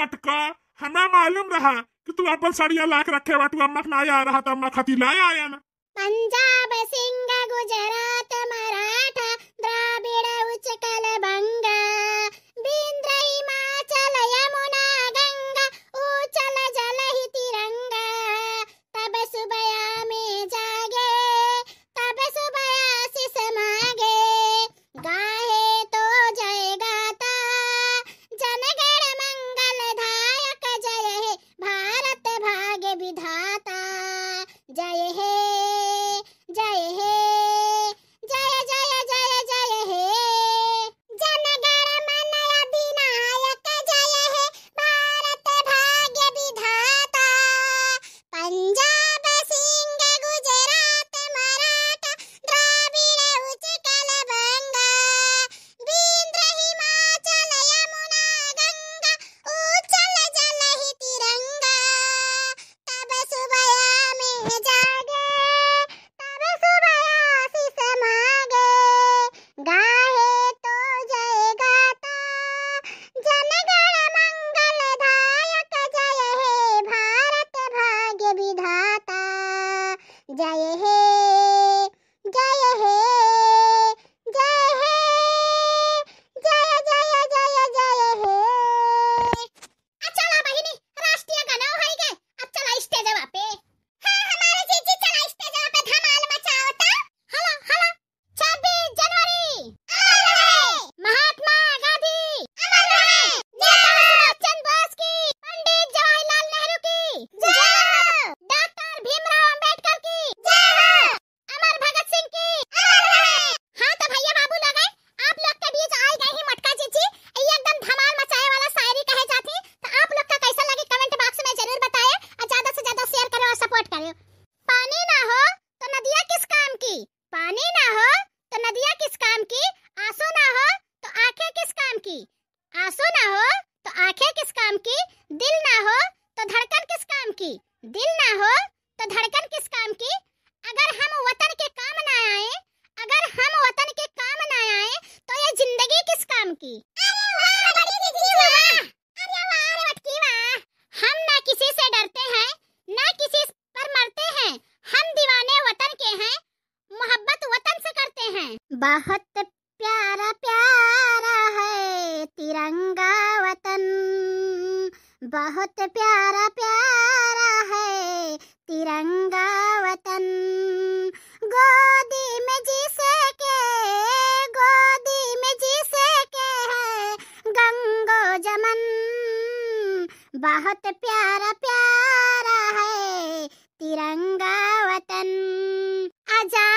मटका हमें मालूम रहा कि तू अपन सड़िया लाख रखे बाटू अम्मा ना आ रहा था अम्मा खाती लाया आया ना पंजाब की दिल ना हो तो धड़कन किस काम की अगर हम वतन के काम ना आए अगर हम वतन के काम ना आए तो ये जिंदगी किस काम की हम ना किसी से डरते हैं ना किसी पर मरते हैं हम दीवाने वतन के हैं मोहब्बत वतन से करते हैं बहुत प्यारा प्यारा है तिरंगा वतन बहुत प्यारा प्यारा है तिरंगा वतन गोदी में जिसे के गोदी में जिसे के है गंगो जमन बहुत प्यारा प्यारा है तिरंगा वतन अजा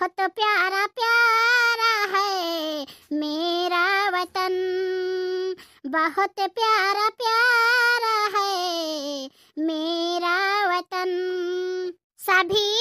बहुत प्यारा प्यारा है मेरा वतन बहुत प्यारा प्यारा है मेरा वतन सभी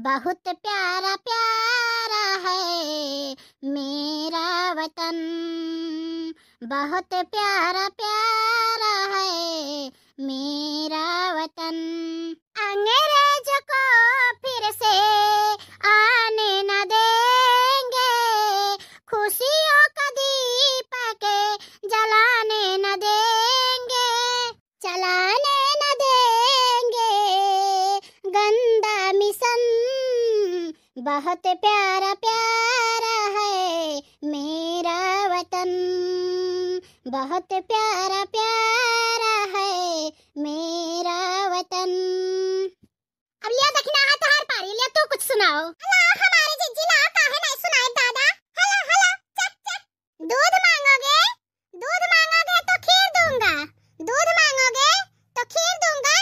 बहुत प्यारा प्यारा है मेरा वतन बहुत प्यारा प्यारा है मेरा वतन अंग्रेज को फिर से बहुत प्यारा प्यारा है मेरा वतन बहुत प्यारा प्यारा है मेरा वतन अब लिया देखना है तो हर रही लिया तू कुछ सुनाओ हमारे जीजी ना नहीं सुनाए दादा चक चक दूध मांगोगे दूध मांगोगे तो खीर दूंगा दूध मांगोगे तो खीर दूंगा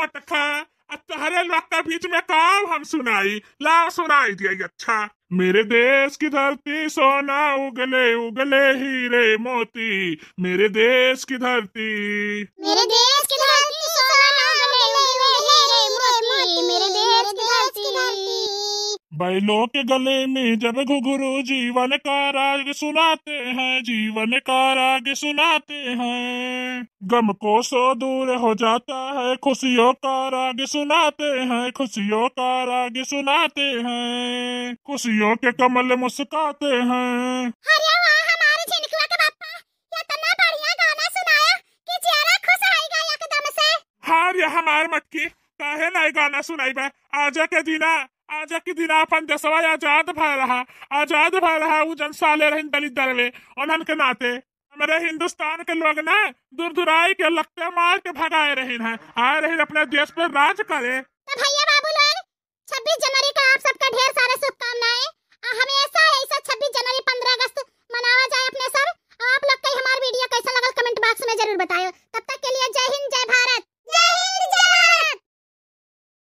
मत खा तुम्हारे लोग के बीच में काम हम सुनाई ला सुनाई दिया अच्छा मेरे देश की धरती सोना उगले उगले हीरे मोती मेरे देश की धरती मेरे देश की धरती बैलों के गले में जब घुघरू जीवन का राग सुनाते हैं जीवन का राग सुनाते हैं गम को सो दूर हो जाता है खुशियों का राग सुनाते हैं खुशियों का राग सुनाते हैं खुशियों के कमल मुस्काते हैं हमारे तो मटकी काहे ना गाना सुनाई बा आजा के दिना आज के दिन अपन देशवा आजाद भा रहा आजाद भा रहा वो जनसा ले दलित दल में उन्हन के नाते हमारे हिंदुस्तान के लोग ना दूर दुराई के लगते मार के भगाए रहे हैं आए रहे अपने देश पर राज करे तो भैया बाबू लोग 26 जनवरी का आप सबका ढेर सारा शुभकामनाएं हमेशा ऐसा 26 जनवरी 15 अगस्त मनावा जाए अपने सब आप लोग का हमारा वीडियो कैसा लगा कमेंट बॉक्स में जरूर बताओ तब तक के लिए जय हिंद जय भारत जय हिंद जय भारत